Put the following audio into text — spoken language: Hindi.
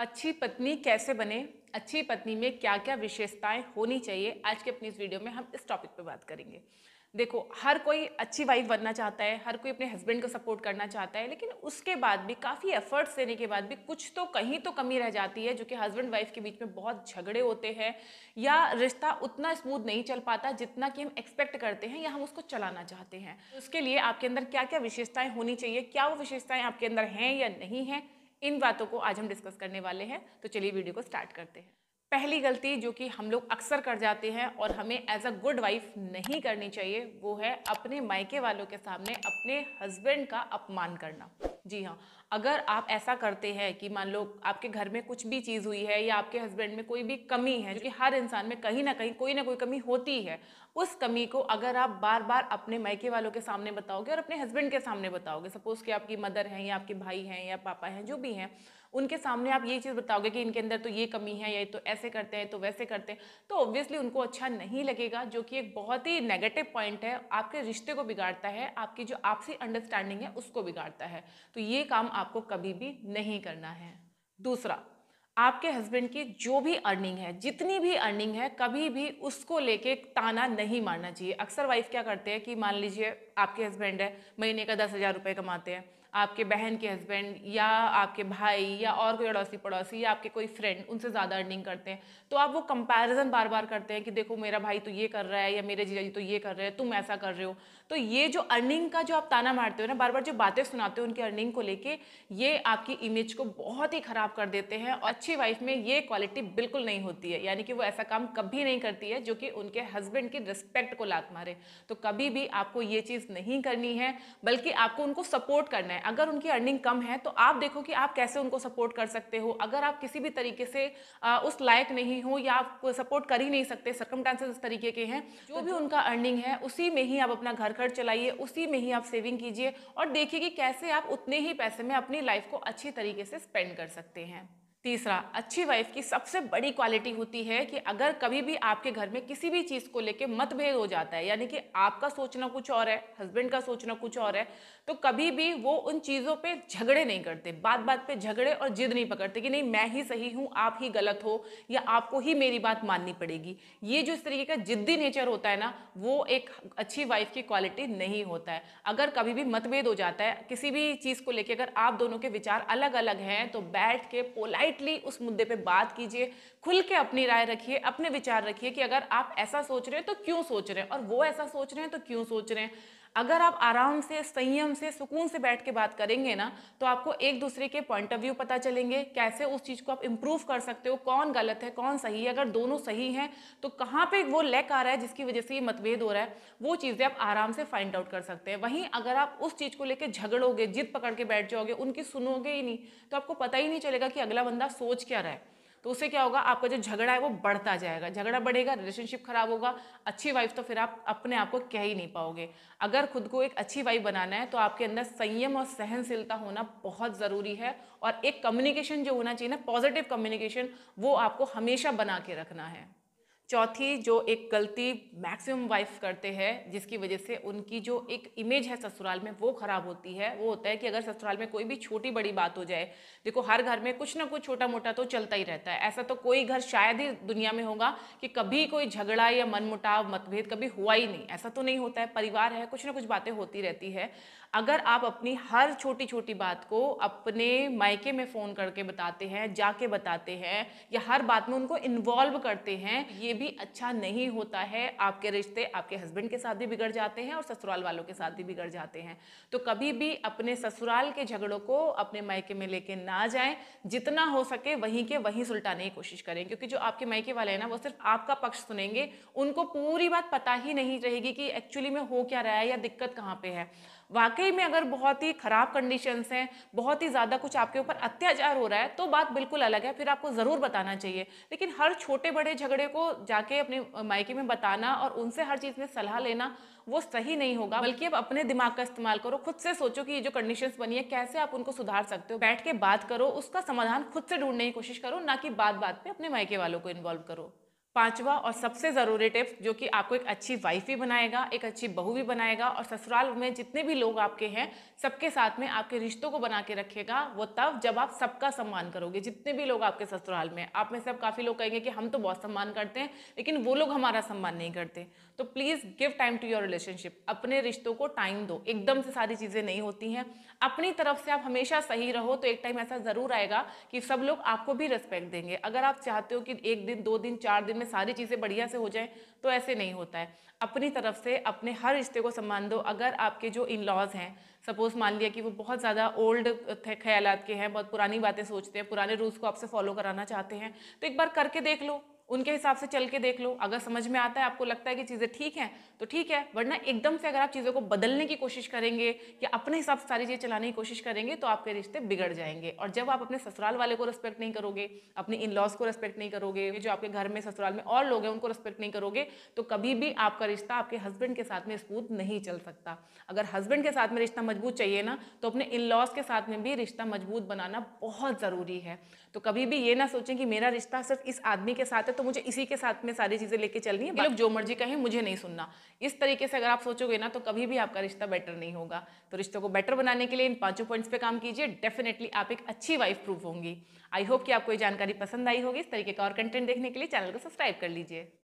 अच्छी पत्नी कैसे बने अच्छी पत्नी में क्या क्या विशेषताएं होनी चाहिए आज के अपनी इस वीडियो में हम इस टॉपिक पर बात करेंगे देखो हर कोई अच्छी वाइफ बनना चाहता है हर कोई अपने हस्बैंड को सपोर्ट करना चाहता है लेकिन उसके बाद भी काफ़ी एफर्ट्स देने के बाद भी कुछ तो कहीं तो कमी रह जाती है जो कि हस्बैंड वाइफ के बीच में बहुत झगड़े होते हैं या रिश्ता उतना स्मूथ नहीं चल पाता जितना कि हम एक्सपेक्ट करते हैं या हम उसको चलाना चाहते हैं उसके लिए आपके अंदर क्या क्या विशेषताएँ होनी चाहिए क्या वो विशेषताएँ आपके अंदर हैं या नहीं हैं इन बातों को आज हम डिस्कस करने वाले हैं तो चलिए वीडियो को स्टार्ट करते हैं पहली गलती जो कि हम लोग अक्सर कर जाते हैं और हमें एज अ गुड वाइफ नहीं करनी चाहिए वो है अपने मायके वालों के सामने अपने हस्बैंड का अपमान करना जी हाँ अगर आप ऐसा करते हैं कि मान लो आपके घर में कुछ भी चीज़ हुई है या आपके हस्बैंड में कोई भी कमी है जो कि हर इंसान में कहीं ना कहीं कोई ना कोई कमी होती है उस कमी को अगर आप बार बार अपने मायके वालों के सामने बताओगे और अपने हस्बैंड के सामने बताओगे सपोज़ कि आपकी मदर हैं या आपके भाई हैं या पापा हैं जो भी हैं उनके सामने आप ये चीज़ बताओगे कि इनके अंदर तो ये कमी है या तो ऐसे करते हैं तो वैसे करते हैं तो ऑब्वियसली उनको अच्छा नहीं लगेगा जो कि एक बहुत ही नेगेटिव पॉइंट है आपके रिश्ते को बिगाड़ता है आपकी जो आपसी अंडरस्टैंडिंग है उसको बिगाड़ता है तो ये काम आपको कभी भी नहीं करना है दूसरा आपके हस्बैंड की जो भी अर्निंग है जितनी भी अर्निंग है कभी भी उसको लेके ताना नहीं मारना चाहिए अक्सर वाइफ क्या करते हैं कि मान लीजिए आपके हस्बैंड है महीने का दस हज़ार रुपये कमाते हैं आपके बहन के हस्बैंड या आपके भाई या और कोई अड़ोसी पड़ोसी या आपके कोई फ्रेंड उनसे ज़्यादा अर्निंग करते हैं तो आप वो कंपैरिजन बार बार करते हैं कि देखो मेरा भाई तो ये कर रहा है या मेरे जीजा जी तो ये कर रहे हैं तुम ऐसा कर रहे हो तो ये जो अर्निंग का जो आप ताना मारते हो ना बार बार जो बातें सुनाते हो उनकी अर्निंग को लेकर ये आपकी इमेज को बहुत ही ख़राब कर देते हैं और अच्छी वाइफ में ये क्वालिटी बिल्कुल नहीं होती है यानी कि वो ऐसा काम कभी नहीं करती है जो कि उनके हस्बैंड की रिस्पेक्ट को लात मारे तो कभी भी आपको ये चीज़ नहीं करनी है बल्कि आपको उनको सपोर्ट करना है है अगर उनकी अर्निंग कम है तो आप देखो कि आप कैसे उनको सपोर्ट कर सकते हो अगर आप किसी भी तरीके से आ, उस लायक नहीं हो या आप सपोर्ट कर ही नहीं सकते सरकम इस तरीके के हैं जो तो भी उनका अर्निंग है उसी में ही आप अपना घर खर्च चलाइए उसी में ही आप सेविंग कीजिए और देखिए कि कैसे आप उतने ही पैसे में अपनी लाइफ को अच्छी तरीके से स्पेंड कर सकते हैं तीसरा अच्छी वाइफ की सबसे बड़ी क्वालिटी होती है कि अगर कभी भी आपके घर में किसी भी चीज़ को लेके मतभेद हो जाता है यानी कि आपका सोचना कुछ और है हस्बैंड का सोचना कुछ और है तो कभी भी वो उन चीज़ों पे झगड़े नहीं करते बात बात पे झगड़े और जिद नहीं पकड़ते कि नहीं मैं ही सही हूँ आप ही गलत हो या आपको ही मेरी बात माननी पड़ेगी ये जो इस तरीके का जिद्दी नेचर होता है ना वो एक अच्छी वाइफ की क्वालिटी नहीं होता है अगर कभी भी मतभेद हो जाता है किसी भी चीज़ को लेकर अगर आप दोनों के विचार अलग अलग हैं तो बैठ के पोलाइट डायरेक्टली उस मुद्दे पे बात कीजिए खुल के अपनी राय रखिए अपने विचार रखिए कि अगर आप ऐसा सोच रहे हैं तो क्यों सोच रहे हैं और वो ऐसा सोच रहे हैं तो क्यों सोच रहे हैं अगर आप आराम से संयम से सुकून से बैठ के बात करेंगे ना तो आपको एक दूसरे के पॉइंट ऑफ व्यू पता चलेंगे कैसे उस चीज़ को आप इम्प्रूव कर सकते हो कौन गलत है कौन सही है अगर दोनों सही हैं तो कहाँ पे वो लैक आ रहा है जिसकी वजह से ये मतभेद हो रहा है वो चीज़ें आप आराम से फाइंड आउट कर सकते हैं वहीं अगर आप उस चीज़ को लेकर झगड़ोगे जिद पकड़ के बैठ जाओगे उनकी सुनोगे ही नहीं तो आपको पता ही नहीं चलेगा कि अगला बंदा सोच क्या रहा है तो उससे क्या होगा आपका जो झगड़ा है वो बढ़ता जाएगा झगड़ा बढ़ेगा रिलेशनशिप खराब होगा अच्छी वाइफ तो फिर आप अपने आप को कह ही नहीं पाओगे अगर खुद को एक अच्छी वाइफ बनाना है तो आपके अंदर संयम और सहनशीलता होना बहुत ज़रूरी है और एक कम्युनिकेशन जो होना चाहिए ना पॉजिटिव कम्युनिकेशन वो आपको हमेशा बना के रखना है चौथी जो एक गलती मैक्सिमम वाइफ करते हैं जिसकी वजह से उनकी जो एक इमेज है ससुराल में वो ख़राब होती है वो होता है कि अगर ससुराल में कोई भी छोटी बड़ी बात हो जाए देखो हर घर में कुछ ना कुछ छोटा मोटा तो चलता ही रहता है ऐसा तो कोई घर शायद ही दुनिया में होगा कि कभी कोई झगड़ा या मनमुटाव मतभेद कभी हुआ ही नहीं ऐसा तो नहीं होता है परिवार है कुछ ना कुछ बातें होती रहती है अगर आप अपनी हर छोटी छोटी बात को अपने मायके में फ़ोन करके बताते हैं जाके बताते हैं या हर बात में उनको इन्वॉल्व करते हैं ये भी अच्छा नहीं होता है आपके रिश्ते आपके हस्बैंड के साथ भी बिगड़ जाते हैं और ससुराल वालों के साथ भी बिगड़ जाते हैं तो कभी भी अपने ससुराल के झगड़ों को अपने मायके में लेके ना जाएं जितना हो सके वहीं के वहीं सुलटाने की कोशिश करें क्योंकि जो आपके मायके वाले हैं ना वो सिर्फ आपका पक्ष सुनेंगे उनको पूरी बात पता ही नहीं रहेगी कि एक्चुअली में हो क्या रहा है या दिक्कत कहाँ पर है वाकई में अगर बहुत ही ख़राब कंडीशन हैं बहुत ही ज़्यादा कुछ आपके ऊपर अत्याचार हो रहा है तो बात बिल्कुल अलग है फिर आपको ज़रूर बताना चाहिए लेकिन हर छोटे बड़े झगड़े को जाके अपने मायके में बताना और उनसे हर चीज़ में सलाह लेना वो सही नहीं होगा बल्कि अब अपने दिमाग का इस्तेमाल करो खुद से सोचो कि ये जो कंडीशंस बनी है कैसे आप उनको सुधार सकते हो बैठ के बात करो उसका समाधान खुद से ढूंढने की कोशिश करो ना कि बात बात पे अपने मायके वालों को इन्वॉल्व करो पांचवा और सबसे ज़रूरी टिप्स जो कि आपको एक अच्छी वाइफ भी बनाएगा एक अच्छी बहू भी बनाएगा और ससुराल में जितने भी लोग आपके हैं सबके साथ में आपके रिश्तों को बना के रखेगा वो तब जब आप सबका सम्मान करोगे जितने भी लोग आपके ससुराल में आप में सब काफ़ी लोग कहेंगे कि हम तो बहुत सम्मान करते हैं लेकिन वो लोग हमारा सम्मान नहीं करते तो please give time to your relationship अपने रिश्तों को टाइम दो एकदम से सारी चीज़ें नहीं होती हैं अपनी तरफ से आप हमेशा सही रहो तो एक टाइम ऐसा ज़रूर आएगा कि सब लोग आपको भी रिस्पेक्ट देंगे अगर आप चाहते हो कि एक दिन दो दिन चार दिन में सारी चीज़ें बढ़िया से हो जाए तो ऐसे नहीं होता है अपनी तरफ से अपने हर रिश्ते को सम्मान दो अगर आपके जो इन लॉज़ हैं सपोज़ मान लिया कि वो बहुत ज़्यादा ओल्ड ख्याल के हैं बहुत पुरानी बातें सोचते हैं पुराने रूल्स को आपसे फॉलो कराना चाहते हैं तो एक बार करके देख लो उनके हिसाब से चल के देख लो अगर समझ में आता है आपको लगता है कि चीज़ें ठीक हैं तो ठीक है वरना एकदम से अगर आप चीज़ों को बदलने की कोशिश करेंगे या अपने हिसाब से सारी चीज़ें चलाने की कोशिश करेंगे तो आपके रिश्ते बिगड़ जाएंगे और जब आप अपने ससुराल वाले को रेस्पेक्ट नहीं करोगे अपने इन लॉज को रेस्पेक्ट नहीं करोगे जो आपके घर में ससुराल में और लोग हैं उनको रेस्पेक्ट नहीं करोगे तो कभी भी आपका रिश्ता आपके हस्बैंड के साथ में स्मूथ नहीं चल सकता अगर हस्बैंड के साथ में रिश्ता मजबूत चाहिए ना तो अपने इन लॉज के साथ में भी रिश्ता मजबूत बनाना बहुत ज़रूरी है तो कभी भी ये ना सोचें कि मेरा रिश्ता सिर्फ इस आदमी के साथ है तो तो मुझे इसी के साथ में सारी चीज़ें लेके चलनी है लोग जो मर्जी कहें मुझे नहीं सुनना इस तरीके से अगर आप सोचोगे ना तो कभी भी आपका रिश्ता बेटर नहीं होगा तो रिश्तों को बेटर बनाने के लिए इन पांचों पॉइंट्स पे काम कीजिए डेफिनेटली आप एक अच्छी वाइफ प्रूफ होंगी आई होप कि आपको ये जानकारी पसंद आई होगी इस तरीके का और कंटेंट देखने के लिए चैनल को सब्सक्राइब कर लीजिए